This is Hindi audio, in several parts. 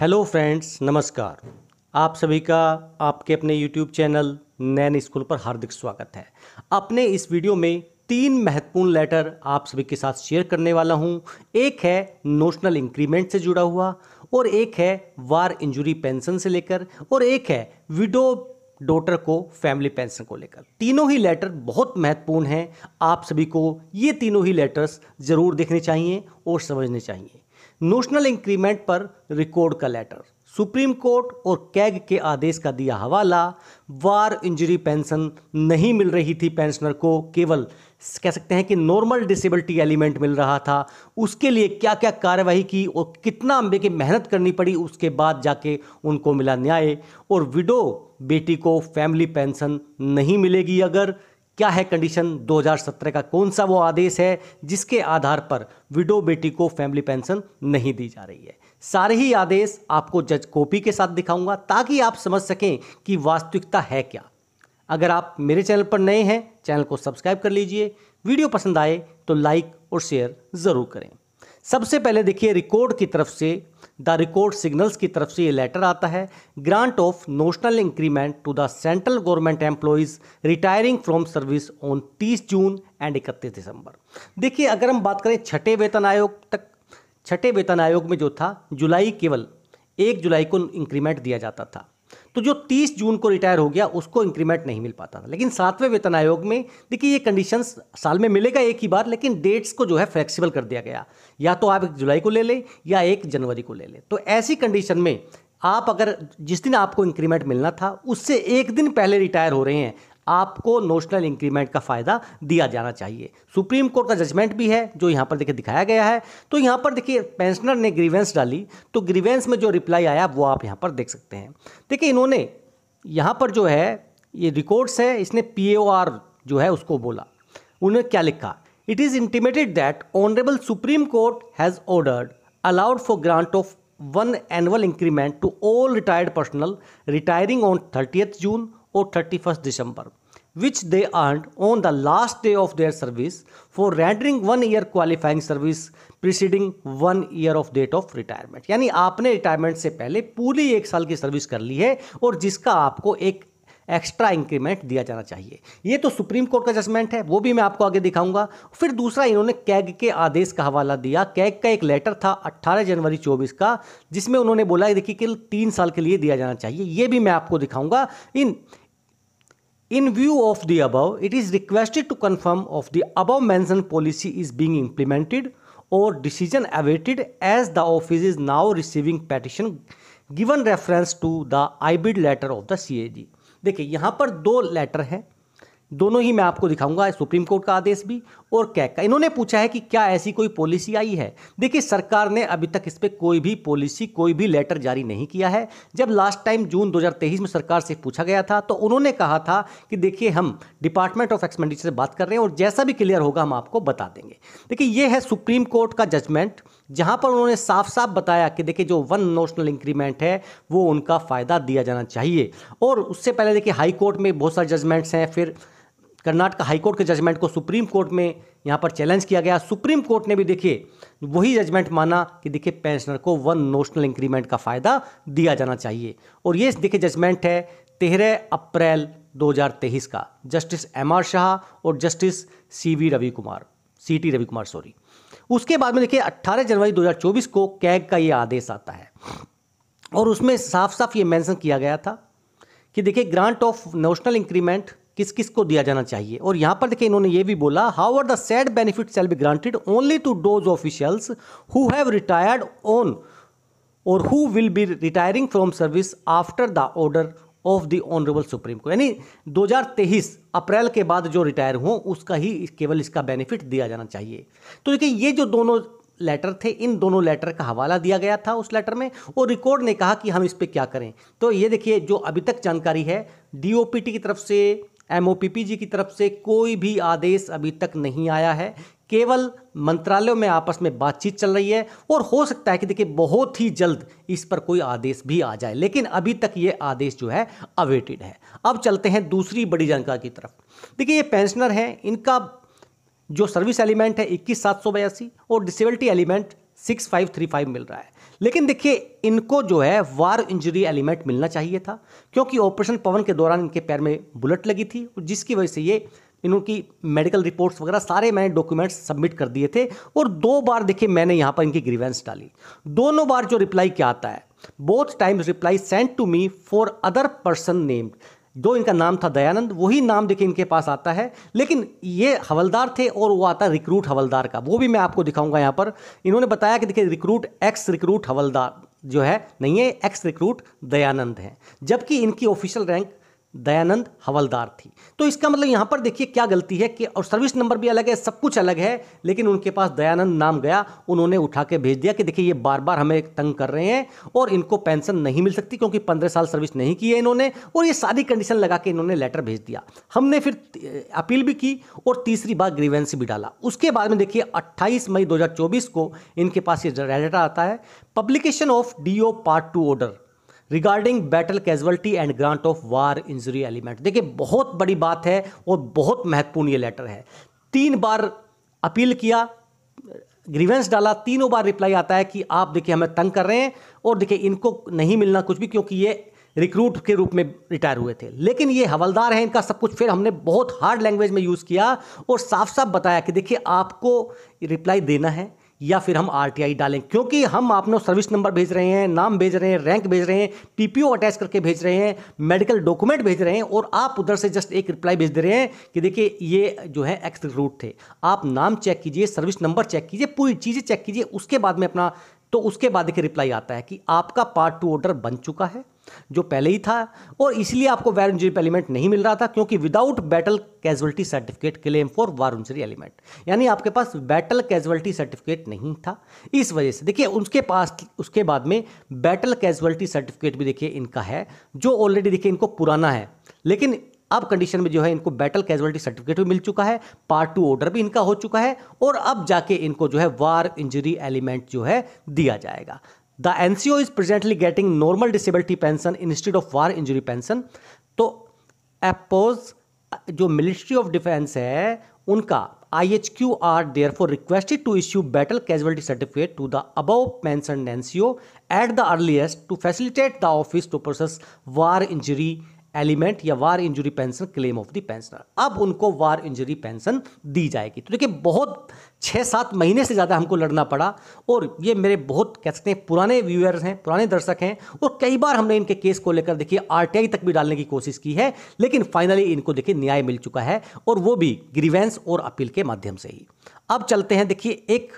हेलो फ्रेंड्स नमस्कार आप सभी का आपके अपने यूट्यूब चैनल नैन स्कूल पर हार्दिक स्वागत है अपने इस वीडियो में तीन महत्वपूर्ण लेटर आप सभी के साथ शेयर करने वाला हूं एक है नोशनल इंक्रीमेंट से जुड़ा हुआ और एक है वार इंजुरी पेंशन से लेकर और एक है विडो डॉटर को फैमिली पेंशन को लेकर तीनों ही लेटर बहुत महत्वपूर्ण हैं आप सभी को ये तीनों ही लेटर्स ज़रूर देखने चाहिए और समझने चाहिए नोशनल इंक्रीमेंट पर रिकॉर्ड का लेटर सुप्रीम कोर्ट और कैग के आदेश का दिया हवाला वार इंजरी पेंशन नहीं मिल रही थी पेंशनर को केवल कह सकते हैं कि नॉर्मल डिसेबिलिटी एलिमेंट मिल रहा था उसके लिए क्या क्या कार्यवाही की और कितना अंबे की मेहनत करनी पड़ी उसके बाद जाके उनको मिला न्याय और विडो बेटी को फैमिली पेंशन नहीं मिलेगी अगर क्या है कंडीशन 2017 का कौन सा वो आदेश है जिसके आधार पर विडो बेटी को फैमिली पेंशन नहीं दी जा रही है सारे ही आदेश आपको जज कॉपी के साथ दिखाऊंगा ताकि आप समझ सकें कि वास्तविकता है क्या अगर आप मेरे चैनल पर नए हैं चैनल को सब्सक्राइब कर लीजिए वीडियो पसंद आए तो लाइक और शेयर ज़रूर करें सबसे पहले देखिए रिकॉर्ड की तरफ से द रिकॉर्ड सिग्नल्स की तरफ से ये लेटर आता है grant of notional increment to the central government employees retiring from service on 30 June and 31 December देखिए अगर हम बात करें छठे वेतन आयोग तक छठे वेतन आयोग में जो था जुलाई केवल एक जुलाई को इंक्रीमेंट दिया जाता था तो जो 30 जून को रिटायर हो गया उसको इंक्रीमेंट नहीं मिल पाता था लेकिन सातवें वेतन आयोग में देखिए ये कंडीशन साल में मिलेगा एक ही बार लेकिन डेट्स को जो है फ्लेक्सिबल कर दिया गया या तो आप एक जुलाई को ले लें या एक जनवरी को ले लें तो ऐसी कंडीशन में आप अगर जिस दिन आपको इंक्रीमेंट मिलना था उससे एक दिन पहले रिटायर हो रहे हैं आपको नोशनल इंक्रीमेंट का फ़ायदा दिया जाना चाहिए सुप्रीम कोर्ट का जजमेंट भी है जो यहाँ पर देखिए दिखाया गया है तो यहाँ पर देखिए पेंशनर ने ग्रीवेंस डाली तो ग्रीवेंस में जो रिप्लाई आया वो आप यहाँ पर देख सकते हैं देखिए इन्होंने यहाँ पर जो है ये रिकॉर्ड्स है इसने पी जो है उसको बोला उन्होंने क्या लिखा it is intimated that honourable supreme court has ordered allowed for grant of one annual increment to all retired personnel retiring on 30th June thirty first December which they earned on the last day of their service for rendering one year qualifying service preceding one year of date of retirement यानी आपने रिटायरमेंट से पहले पूरी एक साल की सर्विस कर ली है और जिसका आपको एक एक्स्ट्रा इंक्रीमेंट दिया जाना चाहिए ये तो सुप्रीम कोर्ट का जजमेंट है वो भी मैं आपको आगे दिखाऊंगा फिर दूसरा इन्होंने कैग के आदेश का हवाला दिया कैग का एक लेटर था 18 जनवरी 24 का जिसमें उन्होंने बोला देखिए कि तीन साल के लिए दिया जाना चाहिए ये भी मैं आपको दिखाऊंगा इन In view of the above, it is requested to confirm if the above mentioned policy is being implemented or decision awaited as the office is now receiving petition given reference to the I bid letter of the CAG. देखिए यहाँ पर दो लेटर है दोनों ही मैं आपको दिखाऊंगा सुप्रीम कोर्ट का आदेश भी और कैक का इन्होंने पूछा है कि क्या ऐसी कोई पॉलिसी आई है देखिए सरकार ने अभी तक इस पर कोई भी पॉलिसी कोई भी लेटर जारी नहीं किया है जब लास्ट टाइम जून 2023 में सरकार से पूछा गया था तो उन्होंने कहा था कि देखिए हम डिपार्टमेंट ऑफ एक्सपेंडिचर से बात कर रहे हैं और जैसा भी क्लियर होगा हम आपको बता देंगे देखिए ये है सुप्रीम कोर्ट का जजमेंट जहां पर उन्होंने साफ साफ बताया कि देखिए जो वन नोशनल इंक्रीमेंट है वो उनका फ़ायदा दिया जाना चाहिए और उससे पहले देखिए हाई कोर्ट में बहुत सारे जजमेंट्स हैं फिर कर्नाटक हाईकोर्ट के जजमेंट को सुप्रीम कोर्ट में यहाँ पर चैलेंज किया गया सुप्रीम कोर्ट ने भी देखिए वही जजमेंट माना कि देखिए पेंशनर को वन नोशनल इंक्रीमेंट का फ़ायदा दिया जाना चाहिए और ये देखिए जजमेंट है तेरह अप्रैल 2023 का जस्टिस एम आर शाह और justice C V Ravi Kumar C T Ravi Kumar sorry उसके बाद में देखिए 18 जनवरी 2024 को कैग का ये आदेश आता है और उसमें साफ साफ ये मेंशन किया गया था कि देखिए ग्रांट ऑफ नेशनल इंक्रीमेंट किस किस को दिया जाना चाहिए और यहाँ पर देखिए इन्होंने ये भी बोला how are the said benefit shall be granted only to those officials who have retired on और who will be retiring from service after the order of the honourable supreme court यानी 2023 अप्रैल के बाद जो रिटायर हों उसका ही केवल इसका बेनिफिट दिया जाना चाहिए तो देखिए ये जो दोनों लेटर थे इन दोनों लेटर का हवाला दिया गया था उस लेटर में और रिकॉर्ड ने कहा कि हम इस पर क्या करें तो ये देखिए जो अभी तक जानकारी है डीओपीटी की तरफ से जी की तरफ से कोई भी आदेश अभी तक नहीं आया है केवल मंत्रालयों में आपस में बातचीत चल रही है और हो सकता है कि देखिए बहुत ही जल्द इस पर कोई आदेश भी आ जाए लेकिन अभी तक ये आदेश जो है अवेटेड है अब चलते हैं दूसरी बड़ी जानकारी की तरफ देखिए ये पेंशनर हैं इनका जो सर्विस एलिमेंट है इक्कीस सात सौ बयासी और disability element six five three five मिल रहा है लेकिन देखिए इनको जो है वार इंजरी एलिमेंट मिलना चाहिए था क्योंकि ऑपरेशन पवन के दौरान इनके पैर में बुलेट लगी थी जिसकी वजह से ये इनकी मेडिकल रिपोर्ट्स वगैरह सारे मैंने डॉक्यूमेंट्स सबमिट कर दिए थे और दो बार देखिए मैंने यहाँ पर इनकी ग्रीवेंस डाली दोनों बार जो रिप्लाई क्या आता है both times reply sent to me for other person named जो इनका नाम था दयानंद वही नाम देखिए इनके पास आता है लेकिन ये हवलदार थे और वो आता रिक्रूट हवलदार का वो भी मैं आपको दिखाऊंगा यहाँ पर इन्होंने बताया कि देखिए रिक्रूट एक्स रिक्रूट हवलदार जो है नहीं है एक्स रिक्रूट दयानंद हैं जबकि इनकी ऑफिशियल रैंक दयानंद हवलदार थी तो इसका मतलब यहाँ पर देखिए क्या गलती है कि और सर्विस नंबर भी अलग है सब कुछ अलग है लेकिन उनके पास दयानंद नाम गया उन्होंने उठा के भेज दिया कि देखिए ये बार बार हमें तंग कर रहे हैं और इनको पेंशन नहीं मिल सकती क्योंकि पंद्रह साल सर्विस नहीं की है इन्होंने और ये सारी कंडीशन लगा के इन्होंने लेटर भेज दिया हमने फिर अपील भी की और तीसरी बार ग्रीवेंसी भी डाला उसके बाद में देखिए अट्ठाईस मई दो को इनके पास ये लेटर आता है publication of the part two order regarding battle casualty and grant of war injury element देखिए बहुत बड़ी बात है और बहुत महत्वपूर्ण ये लेटर है तीन बार अपील किया ग्रीवेंस डाला तीनों बार रिप्लाई आता है कि आप देखिए हमें तंग कर रहे हैं और देखिए इनको नहीं मिलना कुछ भी क्योंकि ये रिक्रूट के रूप में रिटायर हुए थे लेकिन ये हवलदार हैं इनका सब कुछ फिर हमने बहुत हार्ड लैंग्वेज में यूज़ किया और साफ साफ बताया कि देखिए आपको रिप्लाई देना है या फिर हम आर डालें क्योंकि हम आपने सर्विस नंबर भेज रहे हैं नाम भेज रहे हैं रैंक भेज रहे हैं पीपीओ अटैच करके भेज रहे हैं मेडिकल डॉक्यूमेंट भेज रहे हैं और आप उधर से जस्ट एक रिप्लाई भेज दे रहे हैं कि देखिए ये जो है एक्स रूट थे आप नाम चेक कीजिए सर्विस नंबर चेक कीजिए पूरी चीज़ें चेक कीजिए उसके बाद में अपना तो उसके बाद देखिए रिप्लाई आता है कि आपका पार्ट टू ऑर्डर बन चुका है जो पहले ही था और इसलिए आपको वार इंजरी एलिमेंट नहीं मिल रहा था क्योंकि without battle casualty certificate claim for war injury element यानी आपके पास बैटल कैजुअलिटी सर्टिफिकेट नहीं था इस वजह से देखिए उसके पास उसके बाद में बैटल कैजुअलिटी सर्टिफिकेट भी देखिए इनका है जो ऑलरेडी देखिए इनको पुराना है लेकिन अब कंडीशन में जो है इनको बैटल कैजुअलिटी सर्टिफिकेट भी मिल चुका है पार्ट टू ऑर्डर भी इनका हो चुका है और अब जाके इनको जो है वार इंजरी एलिमेंट जो है दिया जाएगा the NCO is presently getting normal disability pension instead of war injury pension तो एपोज जो मिलिट्री ऑफ डिफेंस है उनका I H Q R therefore requested to issue battle casualty certificate to the above pension NCO at the earliest to facilitate the office to process war injury element या war injury pension claim of the pensioner अब उनको वार इंजुरी पेंशन दी जाएगी तो देखिए बहुत छः सात महीने से ज़्यादा हमको लड़ना पड़ा और ये मेरे बहुत कह सकते हैं पुराने व्यूअर्स हैं पुराने दर्शक हैं और कई बार हमने इनके केस को लेकर देखिए आर तक भी डालने की कोशिश की है लेकिन फाइनली इनको देखिए न्याय मिल चुका है और वो भी ग्रीवेंस और अपील के माध्यम से ही अब चलते हैं देखिए एक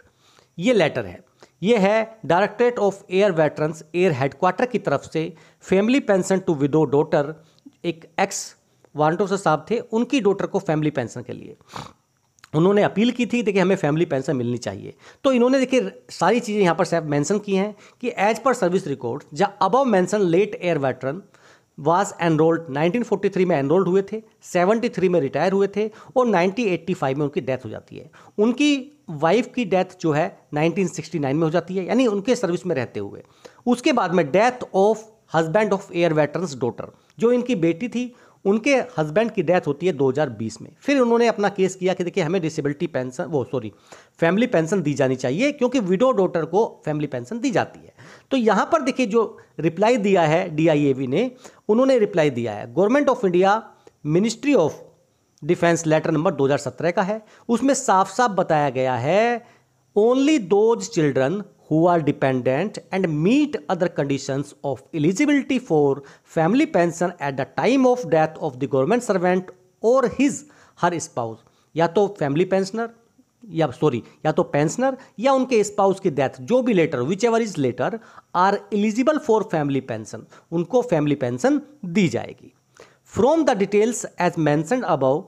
ये लेटर है ये है directorate of air veterans air headquarter की तरफ से family pension to widow daughter एक एक्स वारंटो साहब थे उनकी डोटर को फैमिली पेंशन के लिए उन्होंने अपील की थी देखिए हमें फैमिली पेंशन मिलनी चाहिए तो इन्होंने देखिए सारी चीज़ें यहाँ पर मेंशन की हैं कि as per service record the above mention late air veteran was enrolled 1943 में एनरोल्ड हुए थे 73 में रिटायर हुए थे और 1985 में उनकी डेथ हो जाती है उनकी वाइफ की डेथ जो है 1969 में हो जाती है यानी उनके सर्विस में रहते हुए उसके बाद में death of husband of air veteran's daughter जो इनकी बेटी थी उनके हस्बैंड की डेथ होती है 2020 में फिर उन्होंने अपना केस किया कि देखिए हमें डिसेबिलिटी पेंशन वो सॉरी फैमिली पेंशन दी जानी चाहिए क्योंकि विडो डॉटर को फैमिली पेंशन दी जाती है तो यहाँ पर देखिए जो रिप्लाई दिया है डी ने उन्होंने रिप्लाई दिया है government of India ministry of defence letter number 2017 का है उसमें साफ साफ बताया गया है only those children who are dependent and meet other conditions of eligibility for family pension at the time of death of the government servant or his her spouse या तो फैमिली पेंशनर या सॉरी या तो पेंशनर या उनके स्पाउस की डेथ जो भी letter whichever is letter are eligible for family pension उनको फैमिली पेंशन दी जाएगी from the details as mentioned above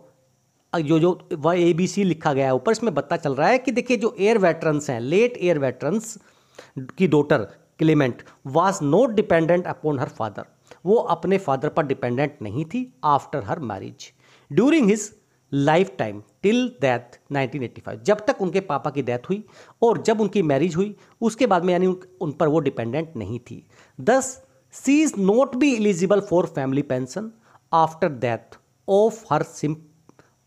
जो जो वह ए बी सी लिखा गया है ऊपर इसमें पता चल रहा है कि देखिए जो एयर वेटरन्स हैं लेट एयर वेटरन्स की daughter claimant was not dependent upon her father वो अपने फादर पर डिपेंडेंट नहीं थी after her marriage during his lifetime till death 1985 जब तक उनके पापा की डेथ हुई और जब उनकी मैरिज हुई उसके बाद में यानी उन पर वो डिपेंडेंट नहीं थी thus she is not be eligible for family pension after death of her सिंप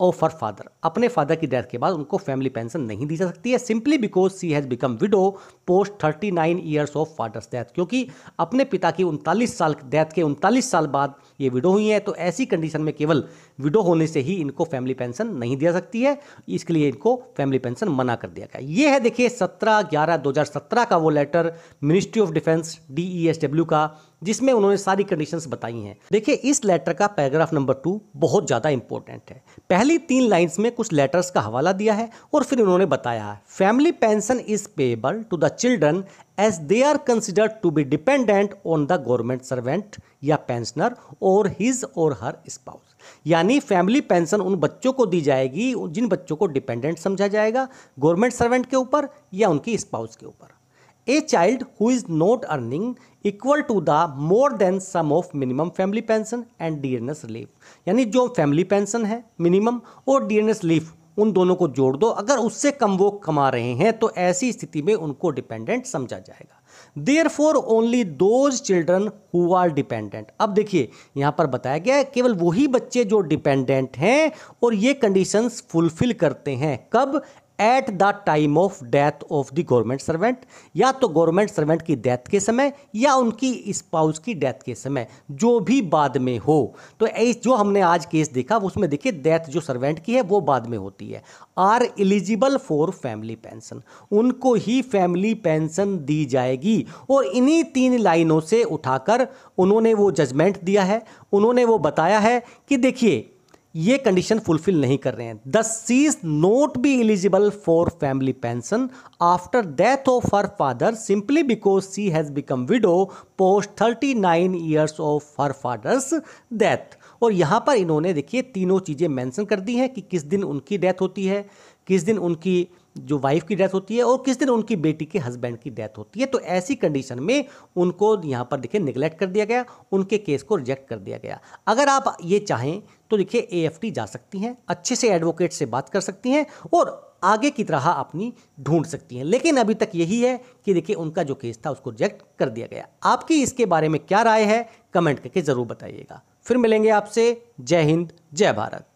ऑफ हर फादर अपने फादर की डेथ के बाद उनको फैमिली पेंशन नहीं दी जा सकती है simply because she has become widow post thirty nine years of father's death क्योंकि अपने पिता की उनतालीस साल डेथ के उनतालीस साल बाद ये विडो हुई हैं तो ऐसी कंडीशन में केवल विडो होने से ही इनको फैमिली पेंशन नहीं दिया सकती है इसके लिए इनको फैमिली पेंशन मना कर दिया गया ये है देखिए सत्रह ग्यारह दो का वो letter ministry of defence D का जिसमें उन्होंने सारी कंडीशंस बताई हैं देखिए इस लेटर का पैराग्राफ नंबर टू बहुत ज़्यादा इंपॉर्टेंट है पहली तीन लाइंस में कुछ लेटर्स का हवाला दिया है और फिर उन्होंने बताया family pension is payable to the children as they are considered to be dependent on the government servant या पेंशनर और हिज और हर स्पाउस यानी फैमिली पेंशन उन बच्चों को दी जाएगी जिन बच्चों को डिपेंडेंट समझा जाएगा गवर्नमेंट सर्वेंट के ऊपर या उनकी स्पाउस के ऊपर a child who is not earning equal to the more than sum of minimum family pension and D N S relief यानी जो फैमिली पेंशन है मिनिमम और डी एन एस रिलीफ उन दोनों को जोड़ दो अगर उससे कम वो कमा रहे हैं तो ऐसी स्थिति में उनको डिपेंडेंट समझा जाएगा therefore only those children who are dependent अब देखिए यहां पर बताया गया है केवल वही बच्चे जो डिपेंडेंट हैं और ये कंडीशंस फुलफिल करते हैं कब at the time of death of the government servant या तो गवर्नमेंट सर्वेंट की डेथ के समय या उनकी स्पाउस की डेथ के समय जो भी बाद में हो तो इस जो हमने आज केस देखा उसमें देखिए डेथ जो सर्वेंट की है वो बाद में होती है are eligible for family pension उनको ही फैमिली पेंशन दी जाएगी और इन्हीं तीन लाइनों से उठाकर उन्होंने वो जजमेंट दिया है उन्होंने वो बताया है कि देखिए ये कंडीशन फुलफिल नहीं कर रहे हैं the she is be eligible for family pension after death of her father simply because she has become widow post thirty nine years of her father's death और यहां पर इन्होंने देखिए तीनों चीज़ें मेंशन कर दी हैं कि किस दिन उनकी डेथ होती है किस दिन उनकी जो वाइफ की डेथ होती है और किस दिन उनकी बेटी के हस्बैंड की डेथ होती है तो ऐसी कंडीशन में उनको यहाँ पर देखिए निगलेक्ट कर दिया गया उनके केस को रिजेक्ट कर दिया गया अगर आप ये चाहें तो देखिए ए जा सकती हैं अच्छे से एडवोकेट से बात कर सकती हैं और आगे की तरह अपनी ढूंढ सकती हैं लेकिन अभी तक यही है कि देखिए उनका जो केस था उसको रिजेक्ट कर दिया गया आपकी इसके बारे में क्या राय है कमेंट करके ज़रूर बताइएगा फिर मिलेंगे आपसे जय हिंद जय भारत